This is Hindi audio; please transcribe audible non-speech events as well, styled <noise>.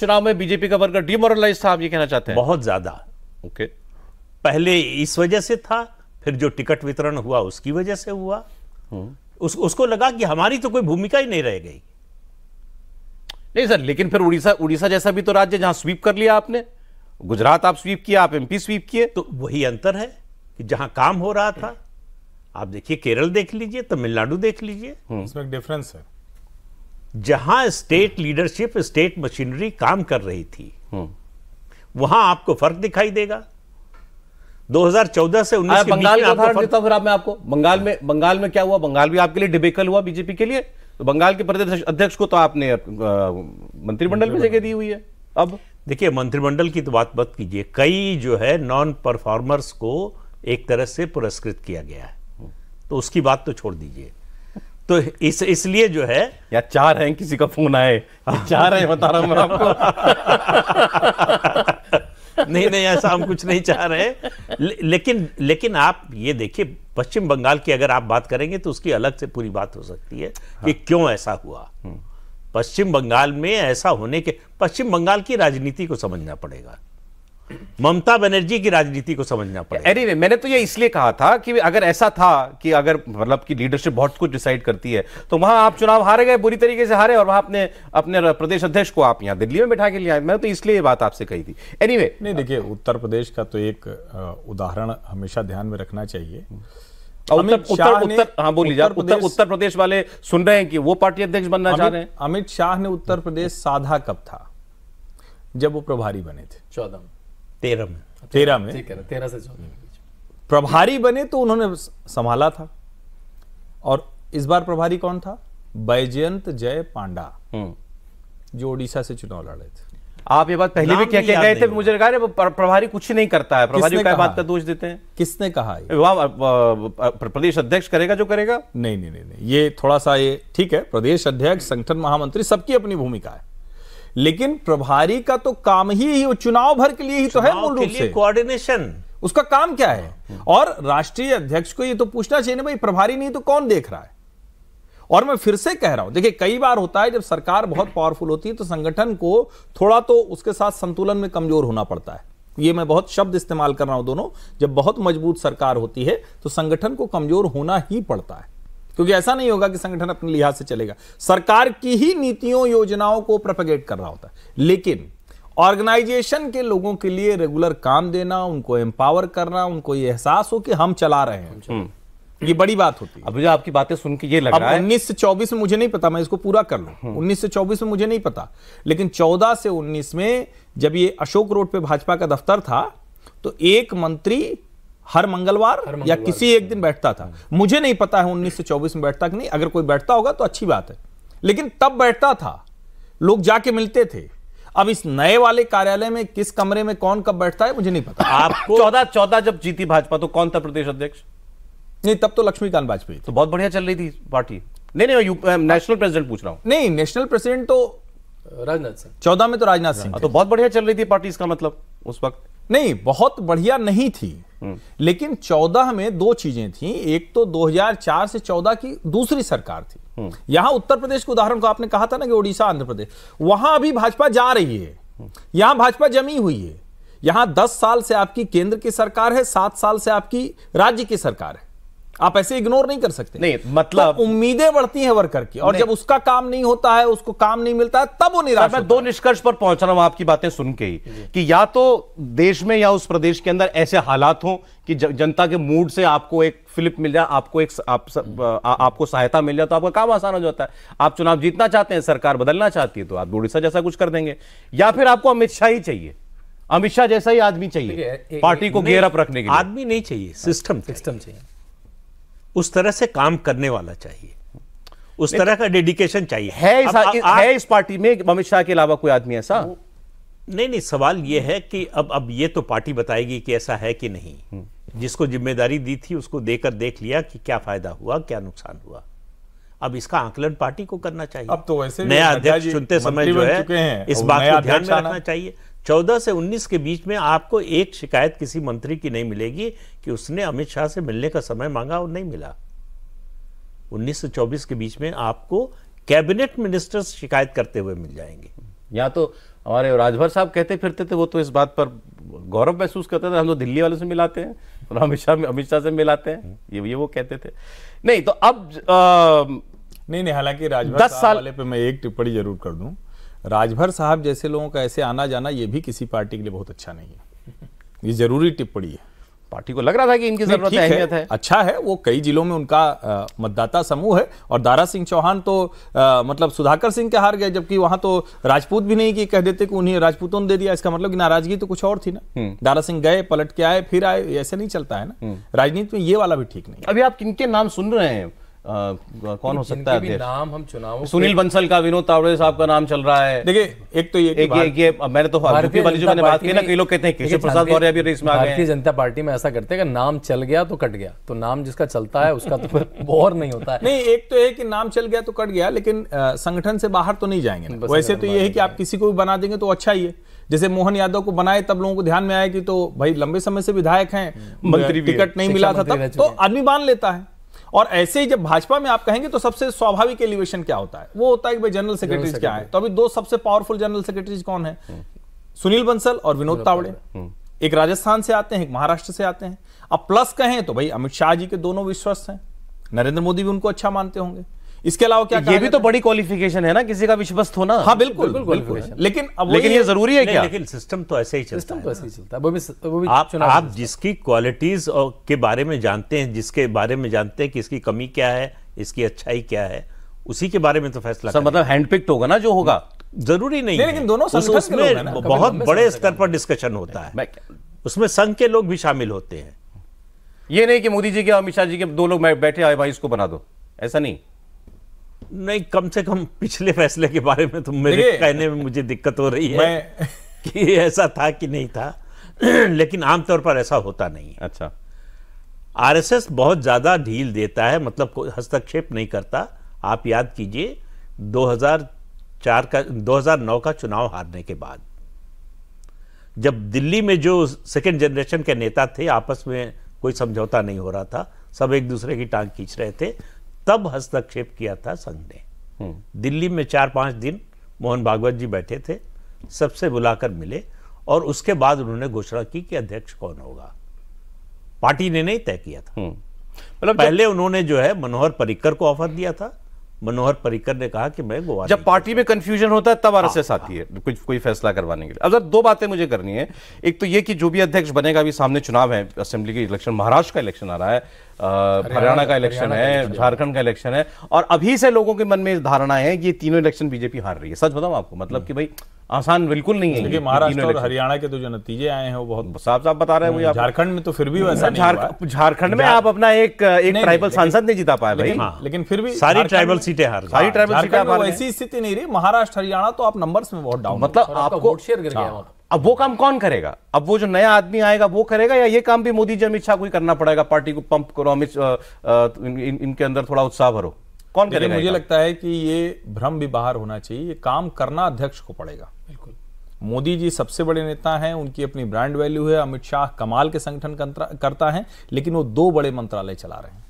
चुनाव में बीजेपी का वर्कर डिमोरलाइज था आप ये कहना चाहते हैं बहुत ज्यादा ओके पहले इस वजह से था फिर जो टिकट वितरण हुआ उसकी वजह से हुआ हम्म। उस, उसको लगा कि हमारी तो कोई भूमिका ही नहीं रह गई नहीं सर लेकिन फिर उड़ीसा उड़ीसा जैसा भी तो राज्य जहां स्वीप कर लिया आपने गुजरात आप स्वीप किया आप एमपी स्वीप किए तो वही अंतर है कि जहां काम हो रहा था आप देखिए केरल देख लीजिए तमिलनाडु देख लीजिए इसमें हम्म। डिफरेंस है जहां स्टेट लीडरशिप स्टेट मशीनरी काम कर रही थी वहां आपको फर्क दिखाई देगा 2014 से उन्नीस बंगाल का उदाहरण देता हूं मैं आपको बंगाल में बंगाल में क्या हुआ बंगाल भी आपके लिए डिबेकल हुआ बीजेपी के लिए तो बंगाल के प्रदेश अध्यक्ष को तो आपने मंत्रिमंडल में जगह दी हुई है अब देखिए मंत्रिमंडल की तो बात मत कीजिए कई जो है नॉन परफॉर्मर्स को एक तरह से पुरस्कृत किया गया है तो उसकी बात तो छोड़ दीजिए तो इस इसलिए जो है या चार हैं किसी का फोन आए चार हैं बता रहा हूं मैं आपको <laughs> नहीं नहीं ऐसा हम कुछ नहीं चाह रहे ले, लेकिन लेकिन आप ये देखिए पश्चिम बंगाल की अगर आप बात करेंगे तो उसकी अलग से पूरी बात हो सकती है हाँ। कि क्यों ऐसा हुआ हम्म। पश्चिम बंगाल में ऐसा होने के पश्चिम बंगाल की राजनीति को समझना पड़ेगा ममता बनर्जी की राजनीति को समझना पड़ेगा एनीवे anyway, मैंने तो ये इसलिए कहा था कि अगर ऐसा था कि अगर मतलब कि लीडरशिप बहुत कुछ डिसाइड करती है तो वहां आप चुनाव हारे गए बुरी तरीके से हारे और वहां अपने अपने प्रदेश अध्यक्ष को आप यहाँ दिल्ली में बैठा के लिए आए मैंने तो इसलिए ये बात आपसे कही थी एनी anyway, नहीं देखिए उत्तर प्रदेश का तो एक उदाहरण हमेशा ध्यान में रखना चाहिए उत्तर उत्तर हाँ बोली जा उत्तर उत्तर प्रदेश वाले सुन रहे हैं कि वो पार्टी अध्यक्ष बनना चाह रहे हैं अमित शाह ने उत्तर प्रदेश साधा कब था जब वो प्रभारी बने थे चौदह तेरह में तेरह में तेरह से चौदह प्रभारी बने तो उन्होंने संभाला था और इस बार प्रभारी कौन था बैजयंत जय पांडा हम्म। जो ओडिशा से चुनाव लड़े थे आप ये बात पहले भी क्या कह गए थे मुझे लगा रहे प्रभारी कुछ नहीं करता है प्रभारी क्या बात का दोष देते हैं किसने कहा प्रदेश अध्यक्ष करेगा जो करेगा नहीं नहीं नहीं ये थोड़ा सा ये ठीक है प्रदेश अध्यक्ष संगठन महामंत्री सबकी अपनी भूमिका है लेकिन प्रभारी का तो काम ही, वो चुनाव भर के लिए ही तो है मूल रूप से कोऑर्डिनेशन उसका काम क्या है हाँ, हाँ। और राष्ट्रीय अध्यक्ष को यह तो पूछना चाहिए ना भाई प्रभारी नहीं तो कौन देख रहा है और मैं फिर से कह रहा हूं देखिए कई बार होता है जब सरकार बहुत पावरफुल होती है तो संगठन को थोड़ा तो उसके साथ संतुलन में कमजोर होना पड़ता है ये मैं बहुत शब्द इस्तेमाल कर रहा हूं दोनों जब बहुत मजबूत सरकार होती है तो संगठन को कमजोर होना ही पड़ता है क्योंकि ऐसा नहीं होगा कि संगठन अपने लिहाज से चलेगा सरकार की ही नीतियों योजनाओं को प्रपगेट कर रहा होता है लेकिन ऑर्गेनाइजेशन के लोगों के लिए रेगुलर काम देना उनको एम्पावर करना उनको ये एहसास हो कि हम चला रहे हैं हम्म। ये बड़ी बात होती है अब मुझे आपकी बातें सुन के ये लग रहा है उन्नीस से चौबीस में मुझे नहीं पता मैं इसको पूरा कर लू हम्म। उन्नीस से चौबीस में मुझे नहीं पता लेकिन चौदह से उन्नीस में जब ये अशोक रोड पे भाजपा का दफ्तर था तो एक मंत्री हर मंगलवार हर या किसी एक दिन बैठता था मुझे नहीं पता है उन्नीस से चौबीस में बैठता कि नहीं अगर कोई बैठता होगा तो अच्छी बात है लेकिन तब बैठता था लोग जाके मिलते थे अब इस नए वाले कार्यालय में किस कमरे में कौन कब बैठता है मुझे नहीं पता <laughs> आपको चौदह चौदह जब जीती भाजपा तो कौन था प्रदेश अध्यक्ष नहीं तब तो लक्ष्मीकांत वाजपेयी तो बहुत बढ़िया चल रही थी पार्टी नहीं नहीं नेशनल प्रेसिडेंट पूछ रहा हूँ नहीं नेशनल प्रेसिडेंट तो राजनाथ सिंह चौदह में तो राजनाथ हाँ, सिंह तो बहुत बढ़िया चल रही थी पार्टी इसका मतलब उस वक्त नहीं बहुत बढ़िया नहीं थी हम्म। लेकिन 14 में दो चीजें थी एक तो 2004 से 14 की दूसरी सरकार थी हम्म। यहां उत्तर प्रदेश के उदाहरण को आपने कहा था ना कि ओडिशा आंध्र प्रदेश वहां अभी भाजपा जा रही है हम्म। यहां भाजपा जमी हुई है यहां 10 साल से आपकी केंद्र की सरकार है सात साल से आपकी राज्य की सरकार है आप ऐसे इग्नोर नहीं कर सकते नहीं मतलब तो उम्मीदें बढ़ती हैं वर्कर की और जब उसका काम नहीं होता है उसको काम नहीं मिलता है तब वो निराश मैं दो निष्कर्ष पर पहुंच रहा हूं आपकी बातें सुन के ही कि या तो देश में या उस प्रदेश के अंदर ऐसे हालात हों कि जनता के मूड से आपको एक फ्लिप मिल जाए आपको एक आप, आ, आपको सहायता मिल जाए तो आपका काम आसान हो जाता है आप चुनाव जीतना चाहते हैं सरकार बदलना चाहती है तो आप उड़ीसा जैसा कुछ कर देंगे या फिर आपको अमित शाह ही चाहिए अमित शाह जैसा ही आदमी चाहिए पार्टी को गेयरअप रखने के आदमी नहीं चाहिए सिस्टम सिस्टम चाहिए उस तरह से काम करने वाला चाहिए उस तरह का डेडिकेशन चाहिए है इस, आ, आ, है इस पार्टी में अमित शाह के अलावा कोई आदमी ऐसा नहीं नहीं सवाल ये है कि अब अब ये तो पार्टी बताएगी कि ऐसा है कि नहीं हम्म। जिसको जिम्मेदारी दी थी उसको देकर देख लिया कि क्या फायदा हुआ क्या नुकसान हुआ अब इसका आंकलन पार्टी को करना चाहिए अब तो वैसे नया अध्यक्ष चुनते समय जो है इस बात को ध्यान में रखना चाहिए 14 से 19 के बीच में आपको एक शिकायत किसी मंत्री की नहीं मिलेगी कि उसने अमित शाह से मिलने का समय मांगा और नहीं मिला 19 से 24 के बीच में आपको कैबिनेट मिनिस्टर्स शिकायत करते हुए मिल जाएंगे या तो हमारे राजभर साहब कहते फिरते थे वो तो इस बात पर गौरव महसूस करते थे हम तो दिल्ली वालों से मिलाते हैं और अमित शाह अमित शाह से मिलाते हैं ये ये वो कहते थे नहीं तो अब आ, नहीं नहीं हालांकि राजभर दस साल वाले पे मैं एक टिप्पणी जरूर कर दूं राजभर साहब जैसे लोगों का ऐसे आना जाना ये भी किसी पार्टी के लिए बहुत अच्छा नहीं है ये जरूरी टिप्पणी है पार्टी को लग रहा था कि इनकी जरूरत है, है अच्छा है वो कई जिलों में उनका मतदाता समूह है और दारा सिंह चौहान तो आ, मतलब सुधाकर सिंह के हार गए जबकि वहां तो राजपूत भी नहीं कि कह देते कि उन्हें राजपूतों ने दे दिया इसका मतलब कि नाराजगी तो कुछ और थी ना हम्म। दारा सिंह गए पलट के आए फिर आए ऐसे नहीं चलता है ना हम्म। राजनीति में ये वाला भी ठीक नहीं अभी आप किनके नाम सुन रहे हैं आ, कौन हो सकता है नाम हम चुनाव सुनील बंसल का विनोद तावड़े साहब का नाम चल रहा है देखिए एक तो ये एक एक ये मैंने तो भारतीय वाली जो मैंने बात की ना कई लोग कहते हैं केशव प्रसाद मौर्य भी रेस में आ गए भारतीय जनता पार्टी में ऐसा करते हैं कि नाम चल गया तो कट गया तो नाम जिसका चलता है उसका तो <laughs> बोर नहीं होता है नहीं एक तो ये कि नाम चल गया तो कट गया लेकिन संगठन से बाहर तो नहीं जाएंगे वैसे तो ये है कि आप किसी को भी बना देंगे तो अच्छा ही है जैसे मोहन यादव को बनाए तब लोगों को ध्यान में आया कि तो भाई लंबे समय से विधायक हैं मंत्री टिकट नहीं मिला था तब तो आदमी मान लेता है और ऐसे ही जब भाजपा में आप कहेंगे तो सबसे स्वाभाविक एलिवेशन क्या होता है वो होता है कि भाई जनरल सेक्रेटरी क्या है तो अभी दो सबसे पावरफुल जनरल सेक्रेटरी कौन है हम्म। सुनील बंसल और विनोद तावड़े हम्म। एक राजस्थान से आते हैं एक महाराष्ट्र से आते हैं अब प्लस कहें तो भाई अमित शाह जी के दोनों विश्वस्त हैं नरेंद्र मोदी भी उनको अच्छा मानते होंगे इसके अलावा क्या ये भी तो बड़ी क्वालिफिकेशन है ना किसी का विश्वस्त होना हाँ बिल्कुल बिल्कुल लेकिन अब लेकिन ये जरूरी है क्या लेकिन सिस्टम तो ऐसे ही चलता सिस्टम तो ऐसे ही चलता है वो भी वो भी आप आप जिसकी क्वालिटीज के बारे में जानते हैं जिसके बारे में जानते हैं कि इसकी कमी क्या है इसकी अच्छाई क्या है उसी के बारे में तो फैसला सर मतलब हैंडपिक्ड होगा ना जो होगा जरूरी नहीं लेकिन दोनों उसमें बहुत बड़े स्तर पर डिस्कशन होता है उसमें संघ के लोग भी शामिल होते हैं ये नहीं कि मोदी जी के अमित शाह जी के दो लोग बैठे आए भाई इसको बना दो ऐसा नहीं नहीं कम से कम पिछले फैसले के बारे में तो मेरे कहने में मुझे दिक्कत हो रही है <laughs> कि ऐसा था कि नहीं था <clears throat> लेकिन आमतौर पर ऐसा होता नहीं है अच्छा आरएसएस बहुत ज़्यादा ढील देता है मतलब हस्तक्षेप नहीं करता आप याद कीजिए 2004 का 2009 का चुनाव हारने के बाद जब दिल्ली में जो सेकेंड जनरेशन के नेता थे आपस में कोई समझौता नहीं हो रहा था सब एक दूसरे की टांग खींच रहे थे तब हस्तक्षेप किया था संघ ने हम्म। दिल्ली में चार पांच दिन मोहन भागवत जी बैठे थे सबसे बुलाकर मिले और उसके बाद उन्होंने घोषणा की कि अध्यक्ष कौन होगा पार्टी ने नहीं तय किया था हम्म। मतलब पहले उन्होंने जो है मनोहर पर्रिकर को ऑफर दिया था मनोहर पर्रिकर ने कहा कि मैं गोवा जब पार्टी में कंफ्यूजन होता है तब हाँ, आर एस आती हाँ। है कुछ कोई फैसला करवाने के लिए अब सर दो बातें मुझे करनी है एक तो ये कि जो भी अध्यक्ष बनेगा अभी सामने चुनाव है असेंबली के इलेक्शन महाराष्ट्र का इलेक्शन आ रहा है हरियाणा का इलेक्शन है झारखंड का इलेक्शन है और अभी से लोगों के मन में धारणा है कि ये तीनों इलेक्शन बीजेपी हार रही है सच बताऊं आपको मतलब कि भाई आसान बिल्कुल नहीं है महाराष्ट्र और हरियाणा के तो जो नतीजे आए हैं वो बहुत साफ साफ बता रहे हैं हम्म, झारखंड में तो फिर भी हम्म, वैसा झारखंड में आप अपना एक एक ट्राइबल सांसद नहीं जीता पाए भाई हाँ। लेकिन फिर भी सारी ट्राइबल सीटें हार सारी ट्राइबल सीटें ऐसी स्थिति नहीं रही महाराष्ट्र हरियाणा तो आप नंबर में बहुत डाउन मतलब आपको हाँ। अब वो काम कौन करेगा अब वो जो नया आदमी आएगा वो करेगा या ये काम भी मोदी जी अमित शाह को ही करना पड़ेगा पार्टी को पंप करो अमित इनके अंदर थोड़ा उत्साह भरो कौन करेगा मुझे लगता है कि ये भ्रम भी बाहर होना चाहिए ये काम करना अध्यक्ष को पड़ेगा मोदी जी सबसे बड़े नेता हैं उनकी अपनी ब्रांड वैल्यू है अमित शाह कमाल के संगठन करता है लेकिन वो दो बड़े मंत्रालय चला रहे हैं